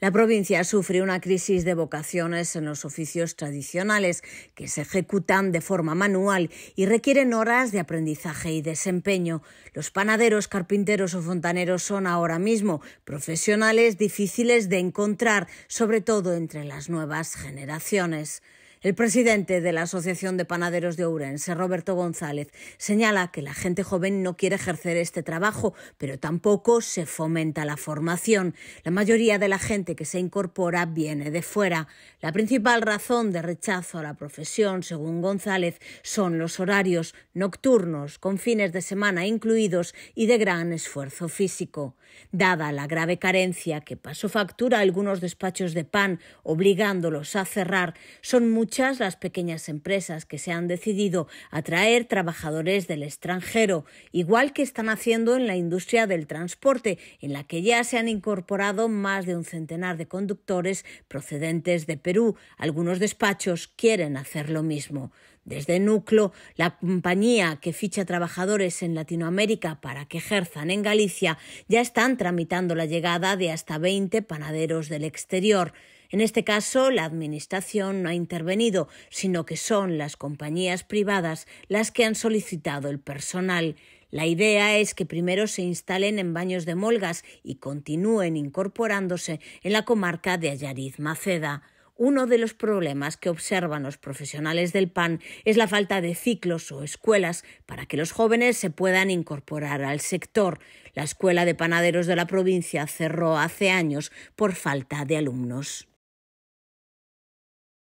La provincia sufre una crisis de vocaciones en los oficios tradicionales que se ejecutan de forma manual y requieren horas de aprendizaje y desempeño. Los panaderos, carpinteros o fontaneros son ahora mismo profesionales difíciles de encontrar, sobre todo entre las nuevas generaciones. El presidente de la Asociación de Panaderos de Ourense, Roberto González, señala que la gente joven no quiere ejercer este trabajo, pero tampoco se fomenta la formación. La mayoría de la gente que se incorpora viene de fuera. La principal razón de rechazo a la profesión, según González, son los horarios nocturnos, con fines de semana incluidos y de gran esfuerzo físico. Dada la grave carencia que pasó factura a algunos despachos de pan, obligándolos a cerrar, son muchos muchas las pequeñas empresas que se han decidido atraer trabajadores del extranjero, igual que están haciendo en la industria del transporte, en la que ya se han incorporado más de un centenar de conductores procedentes de Perú. Algunos despachos quieren hacer lo mismo. Desde Núcleo, la compañía que ficha trabajadores en Latinoamérica para que ejerzan en Galicia, ya están tramitando la llegada de hasta 20 panaderos del exterior. En este caso, la Administración no ha intervenido, sino que son las compañías privadas las que han solicitado el personal. La idea es que primero se instalen en baños de Molgas y continúen incorporándose en la comarca de Ayariz Maceda. Uno de los problemas que observan los profesionales del PAN es la falta de ciclos o escuelas para que los jóvenes se puedan incorporar al sector. La Escuela de Panaderos de la provincia cerró hace años por falta de alumnos.